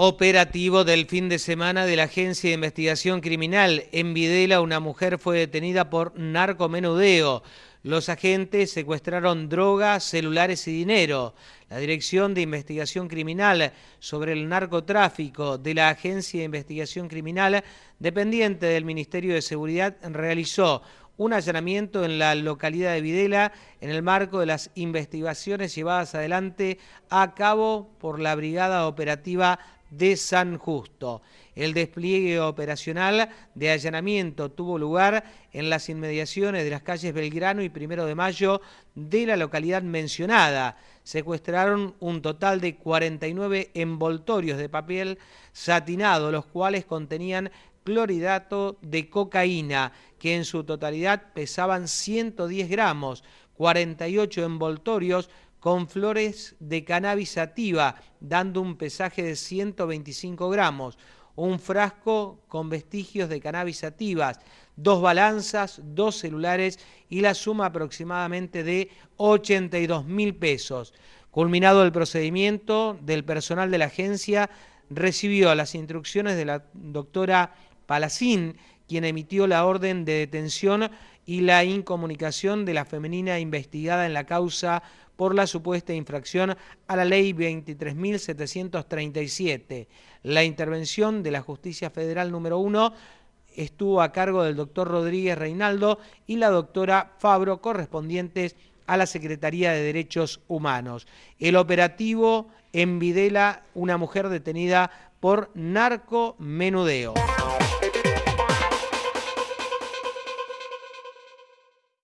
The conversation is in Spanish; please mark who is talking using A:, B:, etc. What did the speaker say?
A: Operativo del fin de semana de la Agencia de Investigación Criminal. En Videla una mujer fue detenida por narcomenudeo. Los agentes secuestraron drogas, celulares y dinero. La Dirección de Investigación Criminal sobre el Narcotráfico de la Agencia de Investigación Criminal, dependiente del Ministerio de Seguridad, realizó un allanamiento en la localidad de Videla en el marco de las investigaciones llevadas adelante a cabo por la Brigada Operativa de San Justo. El despliegue operacional de allanamiento tuvo lugar en las inmediaciones de las calles Belgrano y Primero de Mayo de la localidad mencionada. Secuestraron un total de 49 envoltorios de papel satinado, los cuales contenían cloridato de cocaína, que en su totalidad pesaban 110 gramos, 48 envoltorios con flores de cannabis dando un pesaje de 125 gramos, un frasco con vestigios de cannabis dos balanzas, dos celulares y la suma aproximadamente de 82 mil pesos. Culminado el procedimiento, del personal de la agencia recibió las instrucciones de la doctora Palacín, quien emitió la orden de detención y la incomunicación de la femenina investigada en la causa por la supuesta infracción a la ley 23.737. La intervención de la Justicia Federal número 1 estuvo a cargo del doctor Rodríguez Reinaldo y la doctora Fabro, correspondientes a la Secretaría de Derechos Humanos. El operativo envidela una mujer detenida por narcomenudeo.